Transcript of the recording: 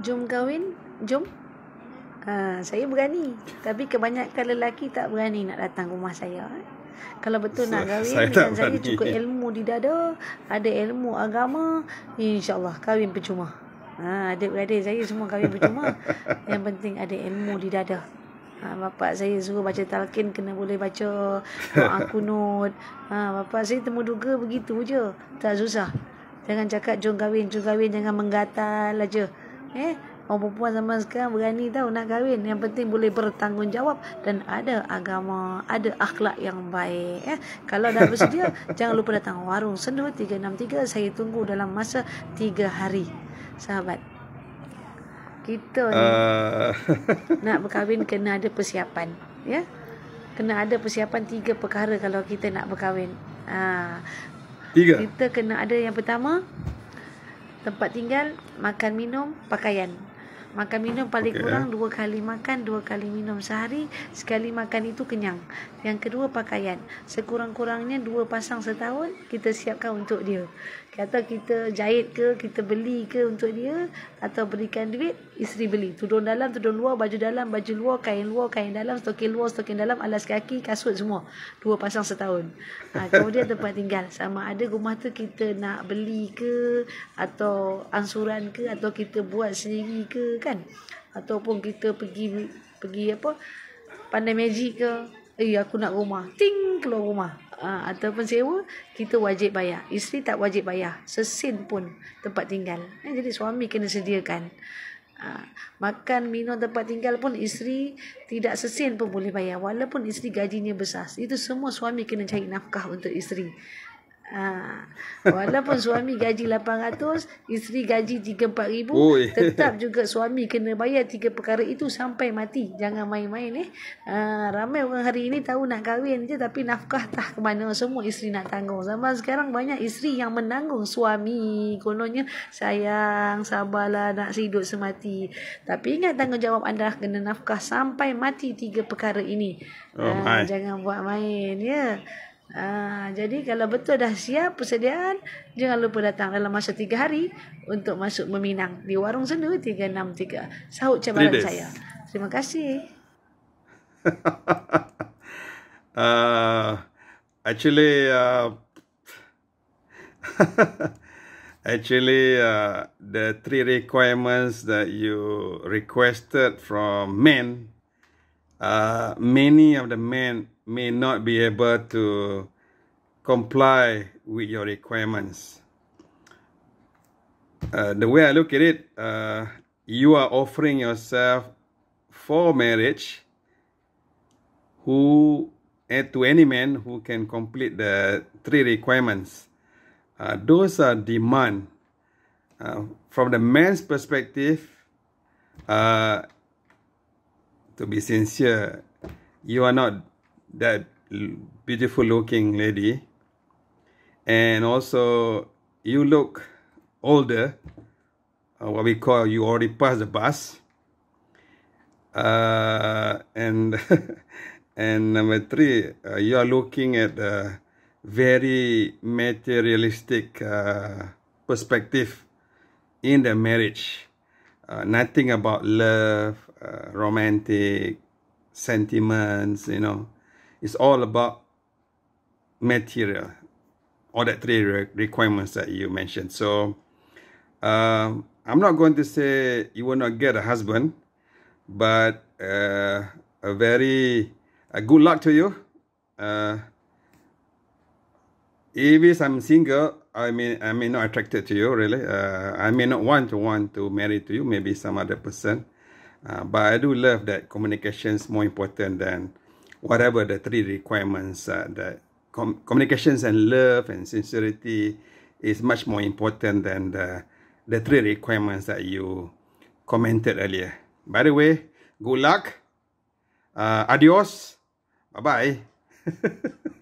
jom kahwin, jom. Uh, saya berani. Tapi kebanyakan lelaki tak berani nak datang rumah saya. Kalau betul so, nak kahwin, saya, dengan saya cukup ilmu di dada, ada ilmu agama, insyaAllah kahwin percuma. Ha, adik-beradik saya semua kahwin percuma. Yang penting ada ilmu di dada. Ha, bapak saya suruh baca talqin kena boleh baca doa kunut. Ha, bapak saya temuduga begitu je. Tak susah. Jangan cakap jom kahwin, jom kahwin. Jangan menggatal aja. Ha, Eh, orang perempuan zaman sekarang berani tahu nak kahwin. Yang penting boleh bertanggungjawab dan ada agama, ada akhlak yang baik. Eh, kalau dah bersedia, jangan lupa datang warung sendu 363. Saya tunggu dalam masa 3 hari. Sahabat. Kita uh... ni, nak berkahwin kena ada persiapan. Ya. Kena ada persiapan tiga perkara kalau kita nak berkahwin. Ha. Tiga. Kita kena ada yang pertama, tempat tinggal, makan minum, pakaian makan minum paling okay, kurang ya. dua kali makan dua kali minum sehari sekali makan itu kenyang yang kedua pakaian sekurang-kurangnya dua pasang setahun kita siapkan untuk dia kata kita jahit ke kita beli ke untuk dia atau berikan duit isteri beli tudung dalam tudung luar baju dalam baju luar kain luar kain dalam stokin luar stokin dalam alas kaki kasut semua dua pasang setahun ha, kemudian tempat tinggal sama ada rumah tu kita nak beli ke atau ansuran ke atau kita buat sendiri ke kan ataupun kita pergi pergi apa pandai magic ke eh aku nak rumah ting keluar rumah ha, ataupun sewa kita wajib bayar isteri tak wajib bayar sesin pun tempat tinggal eh, jadi suami kena sediakan ha, makan minum tempat tinggal pun isteri tidak sesin pun boleh bayar walaupun isteri gajinya besar itu semua suami kena cari nafkah untuk isteri Ha. Walaupun suami gaji 800, isteri gaji 3 ribu, tetap juga suami kena bayar tiga perkara itu sampai mati. Jangan main-main eh. Ha. ramai orang hari ini tahu nak kahwin je tapi nafkah tak ke mana semua isteri nak tanggung. sama sekarang banyak isteri yang menanggung suami. Kononnya sayang, sabarlah nak hidup semati. Tapi ingat tanggungjawab anda kena nafkah sampai mati tiga perkara ini. Oh, ha. jangan buat main ya. Ah, jadi kalau betul dah siap persediaan, jangan lupa datang dalam masa 3 hari untuk masuk meminang di warung sendu 363. Sahut cabaran saya. Terima kasih. uh, actually uh, actually uh, the three requirements that you requested from men uh, many of the men may not be able to comply with your requirements. Uh, the way I look at it, uh, you are offering yourself for marriage who and to any man who can complete the three requirements. Uh, those are demand. Uh, from the man's perspective, uh, to be sincere, you are not that beautiful looking lady and also you look older uh, what we call you already passed the bus uh, and and number three uh, you are looking at a very materialistic uh, perspective in the marriage uh, nothing about love uh, romantic sentiments you know it's all about material, all that three re requirements that you mentioned. So um, I'm not going to say you will not get a husband, but uh, a very a good luck to you. Uh, if I'm single, I mean, I may not attracted to you really. Uh, I may not want to want to marry to you, maybe some other person. Uh, but I do love that communication is more important than whatever the three requirements uh, that com communications and love and sincerity is much more important than the the three requirements that you commented earlier. By the way, good luck. Uh, adios. Bye bye.